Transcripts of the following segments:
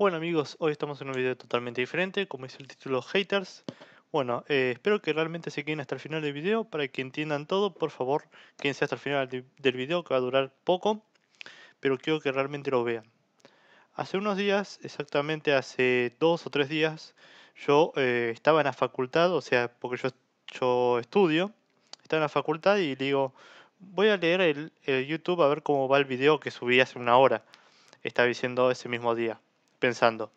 Bueno amigos, hoy estamos en un video totalmente diferente, como dice el título Haters. Bueno, eh, espero que realmente se queden hasta el final del video, para que entiendan todo, por favor, quédense hasta el final del video, que va a durar poco, pero quiero que realmente lo vean. Hace unos días, exactamente hace dos o tres días, yo eh, estaba en la facultad, o sea, porque yo, yo estudio, estaba en la facultad y digo, voy a leer el, el, YouTube a ver cómo va el video que subí hace una hora. Estaba diciendo ese mismo día pensando.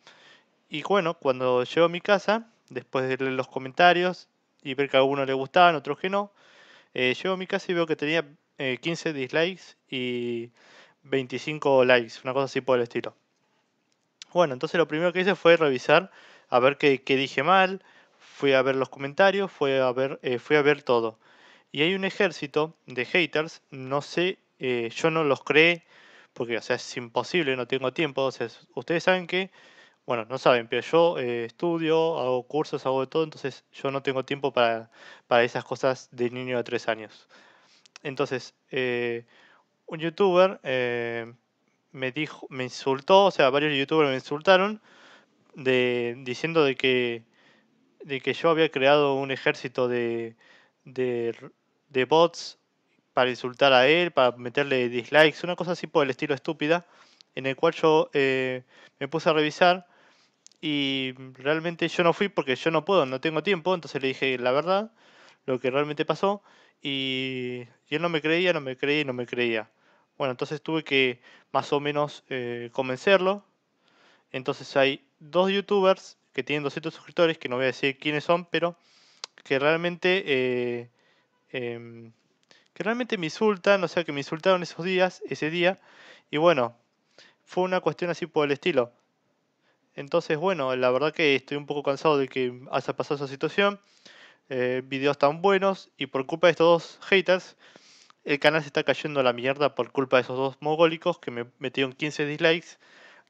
Y bueno, cuando llego a mi casa, después de leer los comentarios y ver que a algunos le gustaban, otros que no, eh, llego a mi casa y veo que tenía 15 eh, dislikes y 25 likes, una cosa así por el estilo. Bueno, entonces lo primero que hice fue revisar a ver qué, dije mal, fui a ver los comentarios, fui a ver, eh, fui a ver todo. Y hay un ejército de haters, no sé, yo no los creé, porque o sea, es imposible, no tengo tiempo. ustedes saben que, bueno, no saben, pero yo eh, estudio, hago cursos, hago de todo, entonces yo no tengo tiempo para, para esas cosas de niño de tres años. Entonces, eh, un youtuber eh, me dijo, me insultó, o sea, varios youtubers me insultaron de, diciendo de que, de que yo había creado un ejército de, de, de bots para insultar a él, para meterle dislikes, una cosa así por el estilo estúpida, en el cual yo eh, me puse a revisar y realmente yo no fui porque yo no puedo, no tengo tiempo, entonces le dije la verdad, lo que realmente pasó, y, él no me creía, no me creía y no me creía. Bueno, entonces tuve que más o menos eh, convencerlo. Entonces hay dos youtubers que tienen 200 suscriptores, que no voy a decir quiénes son, pero que realmente eh, em, que realmente me insultan, o sea, que me insultaron esos días, ese día, y bueno, fue una cuestión así por el estilo. Entonces, bueno, la verdad que estoy un poco cansado de que haya pasado esa situación. Eh, videos tan buenos y por culpa de estos dos haters, el canal se está cayendo a la mierda por culpa de esos dos mogólicos que me metieron 15 dislikes,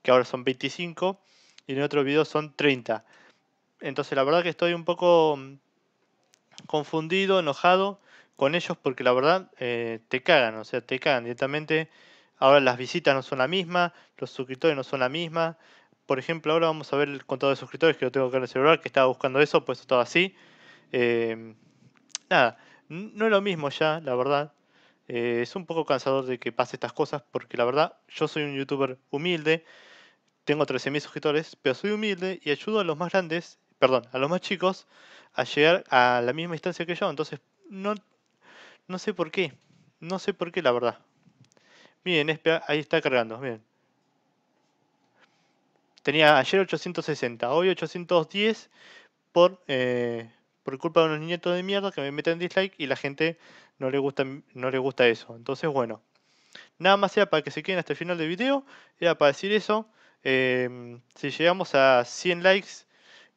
que ahora son 25, y en otro video son 30. Entonces, la verdad que estoy un poco mm, confundido, enojado con ellos porque la verdad eh, te cagan, o sea, te cagan directamente. Ahora las visitas no son la misma, los suscriptores no son la misma. Por ejemplo, ahora vamos a ver el contador de suscriptores que yo tengo acá en el celular, que estaba buscando eso, pues estaba así. Em, nada, no es lo mismo ya, la verdad. Eh, es un poco cansador de que pase estas cosas, porque la verdad, yo soy un youtuber humilde, tengo 13.000 suscriptores, pero soy humilde y ayudo a los más grandes, perdón, a los más chicos a llegar a la misma instancia que yo. Entonces, no no sé por qué. No sé por qué, la verdad. Miren, ahí está cargando. Miren. Tenía ayer 860, hoy 810 por, eh, por culpa de unos nietos de mierda que me meten dislike y la gente no le gusta, no le gusta eso. Entonces, bueno. Nada más era para que se queden hasta el final del video. Era para decir eso. Em, si llegamos a 100 likes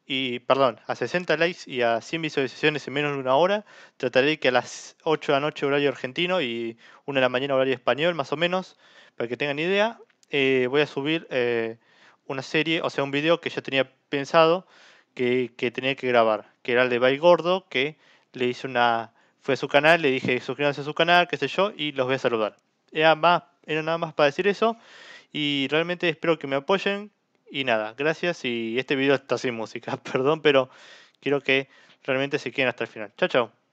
y perdón, a 60 likes y a 100 visualizaciones en menos de una hora. Trataré que a las 8 de la noche horario argentino y 1 de la mañana horario español, más o menos, para que tengan idea, eh, voy a subir eh, una serie, o sea, un video que ya tenía pensado que, tenía que grabar, que era el de Bay Gordo, que le hice una... Fue a su canal, le dije suscríbanse a su canal, qué sé yo, y los voy a saludar. Era, más, era nada más para decir eso y realmente espero que me apoyen, y nada, gracias y este video está sin música, perdón, pero quiero que realmente se queden hasta el final. Chao, chao.